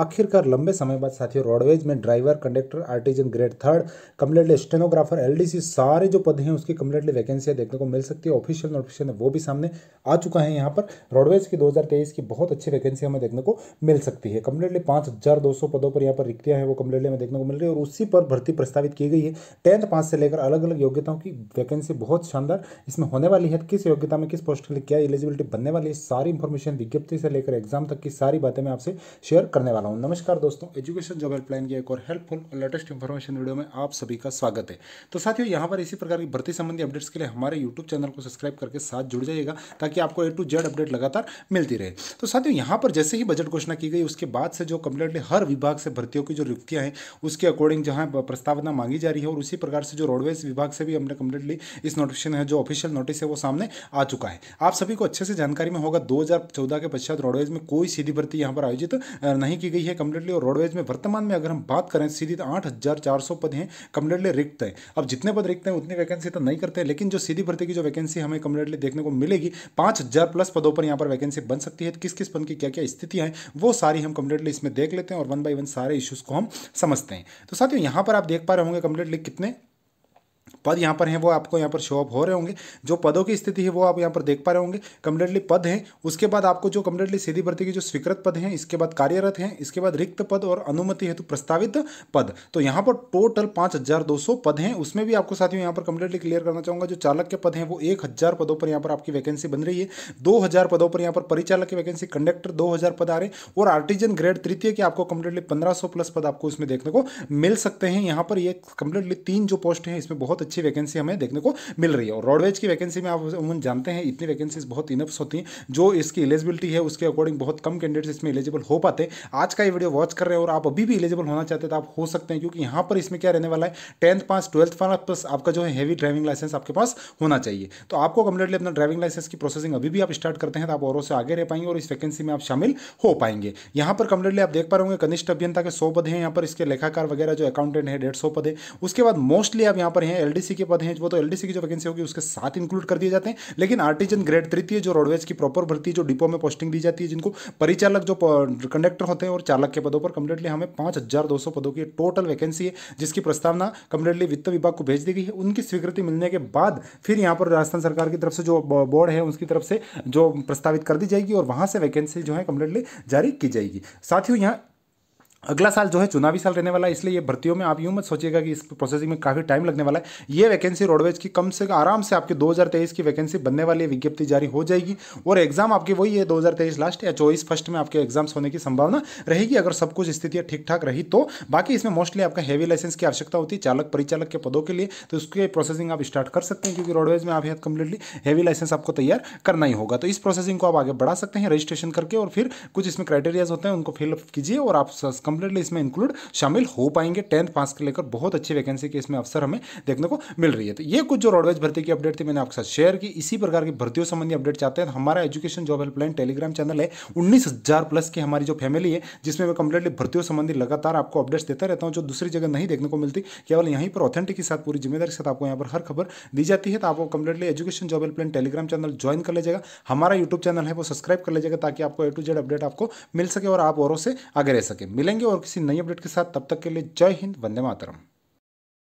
आखिरकार लंबे समय बाद साथियों रोडवेज में driver conductor artisan grade third completely stenographer LDC सारे जो पद हैं उसकी कम्प्लीटली वैकेंसियाँ देखने को मिल सकती है ऑफिशियल नोटिफिकेशन है वो भी सामने आ चुका है यहाँ पर रोडवेज की 2023 की बहुत अच्छी वैकेंसी हमें देखने को मिल सकती है कम्प्लीटली पाँच पदों पर यहाँ पर रिक्तियाँ हैं वो कम्प्लीटली हमें देखने को मिल रही है और उसी पर भर्ती प्रस्तावित की गई है टेंथ पास से लेकर अलग अलग योग्यताओं की वैकेंसी बहुत शानदार इसमें होने वाली है किस योग्यता में किस पोस्ट के लिए क्या एलिजिबिलिटी बनने वाली है सारी इन्फॉर्मेशन विज्ञप्ति से लेकर एग्जाम तक की सारी बातें मैं आपसे शेयर करने वाला वाला हूँ नमस्कार दोस्तों एजुकेशन जॉब हेल्पलाइन के एक और हेल्पफुल और लेटेस्ट इन्फॉर्मेशन वीडियो में आप सभी का स्वागत है तो साथियों यहाँ पर इसी प्रकार की भर्ती संबंधी अपडेट्स के लिए हमारे यूट्यूब चैनल को सब्सक्राइब करके साथ जुड़ जाइएगा ताकि आपको ए टू जेड अपडेट लगातार मिलती रहे तो साथियों यहाँ पर जैसे ही बजट घोषणा की गई उसके बाद से जो कम्प्लीटली हर विभाग से भर्तियों की जो रिक्तियाँ हैं उसके अकॉर्डिंग जहाँ प्रस्तावना मांगी जा रही है और उसी प्रकार से जो रोडवेज विभाग से भी हमने कम्प्लीटली इस नोटिफिकेशन है जो ऑफिशियल नोटिस है वो सामने आ चुका है आप सभी को अच्छे से जानकारी में होगा दो के पश्चात रोडवेज में कोई सीधी भर्ती यहाँ पर आयोजित नहीं की की गई है कम्प्लीटली और रोडवेज में वर्तमान में अगर हम बात करें सीधी तो आठ हज़ार चार सौ पद हैं कम्प्लीटली रिक्त हैं अब जितने पद रिक्त हैं उतनी वैकेंसी तो नहीं करते हैं लेकिन जो सीधी भर्ती की जो वैकेंसी हमें कम्प्लीटली देखने को मिलेगी पांच हज़ार प्लस पदों पर यहाँ पर वैकेंसी बन सकती है तो किस किस पद की क्या क्या स्थितियाँ हैं वो सारी हम कम्प्लीटली इसमें देख लेते हैं और वन बाई वन सारे इश्यूज़ को हम समझते हैं तो साथियों यहाँ पर आप देख पा रहे होंगे कम्प्लीटली कितने पद यहाँ पर हैं वो आपको यहाँ पर शो अप हो रहे होंगे जो पदों की स्थिति है वो आप यहाँ पर देख पा रहे होंगे कम्प्लीटली पद हैं उसके बाद आपको जो कम्प्लीटली सीधी भर्ती की जो स्वीकृत पद हैं इसके बाद कार्यरत हैं इसके बाद रिक्त पद और अनुमति हेतु प्रस्तावित पद तो यहाँ पर टोटल पाँच हज़ार दो सौ पद हैं उसमें भी आपको साथियों यहाँ पर कम्प्लीटली क्लियर करना चाहूँगा जो चालक के पद हैं वो एक हज़ार पदों पर यहाँ पर आपकी वैकेंसी बन रही है दो हज़ार पदों पर यहाँ पर परिचालक की वैकेंसी कंडक्टर दो हज़ार पद आ रहे हैं और आर्टिजन ग्रेड तृतीय के आपको कम्प्लीटली पंद्रह सौ प्लस पद आपको इसमें देखने को मिल सकते हैं यहाँ पर ये कम्प्लीटली तीन जो पोस्ट हैं इसमें बहुत अच्छी वैकेंसी हमें देखने को मिल रही है और रोडवेज की वैकेंसी में आप उमून जानते हैं इतनी वैकेंसीज बहुत इनप्स होती हैं जो इसकी एलिजिबिलिटी है उसके अकॉर्डिंग बहुत कम कैंडिडेट्स इसमें एलिजिबल हो पाते आज का ये वीडियो वॉच कर रहे हैं और आप अभी भी एलिजिबल होना चाहते तो आप हो सकते हैं क्योंकि यहाँ पर इसमें क्या रहने वाला है tenth pass twelfth pass plus आपका जो है हैवी ड्राइविंग लाइसेंस आपके पास होना चाहिए तो आपको कंप्लीटली अपना ड्राइविंग लाइसेंस की प्रोसेसिंग अभी भी आप स्टार्ट करते हैं तो आप औरों से आगे रह पाएंगे और इस वैकेंसी में आप शामिल हो पाएंगे यहाँ पर कंप्लीटली आप देख पा रहे होंगे कनिष्ठ अभियंता के सौ पद हैं यहाँ पर इसके लेखाकार वगैरह जो अकाउंटेंट है डेढ़ सौ पद है उसके बाद मोस्टली आप यहाँ पर हैं एल के पद हैं वो तो एल की जो वैकेंसी होगी उसके साथ इंक्लूड कर दिए जाते हैं लेकिन आर्टिजन ग्रेड तृतीय जो रोडवेज की प्रॉपर भर्ती जो डिपो में पोस्टिंग दी जाती है जिनको परिचालक जो कंडक्टर होते हैं और चालक के पदों पर कंप्लीटली हमें पांच पदों की टोटल वैकेंसी है जिसकी प्रस्तावना कंप्लीटली वित्त विभाग को भेज दी गई है उनकी स्वीकृति मिलने के बाद फिर यहाँ पर राजस्थान सरकार की तरफ से जो बोर्ड है उसकी तरफ से जो प्रस्तावित कर दी जाएगी और वहां से वैकेंसी जो है कंप्लीटली जारी की जाएगी साथ ही यहाँ अगला साल जो है चुनावी साल रहने वाला है इसलिए ये भर्तियों में आप यूँ मत सोचिएगा कि इस प्रोसेसिंग में काफ़ी टाइम लगने वाला है ये वैकेंसी रोडवेज की कम से आराम से आपके 2023 की वैकेंसी बनने वाली विज्ञप्ति जारी हो जाएगी और एग्जाम आपकी वही है 2023 लास्ट या चौबीस फर्स्ट में आपके एग्जाम्स होने की संभावना रहेगी अगर सब कुछ स्थितियाँ ठीक ठाक रही तो बाकी इसमें मोस्टली आपका हैवी लाइसेंस की आवश्यकता होती है चालक परिचालक के पदों के लिए तो उसके प्रोसेसिंग आप स्टार्ट कर सकते हैं क्योंकि रोडवेज में आप हेथ कम्प्लीटली हैवी लाइसेंस आपको तैयार करना ही होगा तो इस प्रोसेसिंग को आप आगे बढ़ा सकते हैं रजिस्ट्रेशन करके और फिर कुछ इसमें क्राइटेरियाज होते हैं उनको फिलअप कीजिए और आप कंप्लीटली इसमें इंक्लूड शामिल हो पाएंगे टेंथ पास के लेकर बहुत अच्छी वैकेंसी के इसमें अवसर हमें देखने को मिल रही है तो ये कुछ जो रोडवेज भर्ती की अपडेट थी मैंने आपके साथ शेयर की इसी प्रकार की भर्तियों संबंधी अपडेट चाहते हैं तो हमारा education job helpline Telegram channel है उन्नीस प्लस की हमारी जो फैमिली है जिसमें मैं कंप्लीटली भर्तियों संबंधी लगातार आपको अपडेट्स देता रहता हूँ जो दूसरी जगह नहीं देखने को मिलती केवल यहीं पर ऑथेंटिक के साथ पूरी जिम्मेदारी के साथ आपको यहाँ पर हर खबर दी जाती है तो आपको completely education job helpline Telegram channel join कर लीजिएगा हमारा यूट्यूब चैनल है वो सब्सक्राइब कर लीजिएगा ताकि आपको ए टू जेड अपडेट आपको मिल सके और आप औरों से आगे रह सके मिलेंगे मिलेंगे और किसी नई अपडेट के साथ तब तक के लिए जय हिंद वंदे मातरम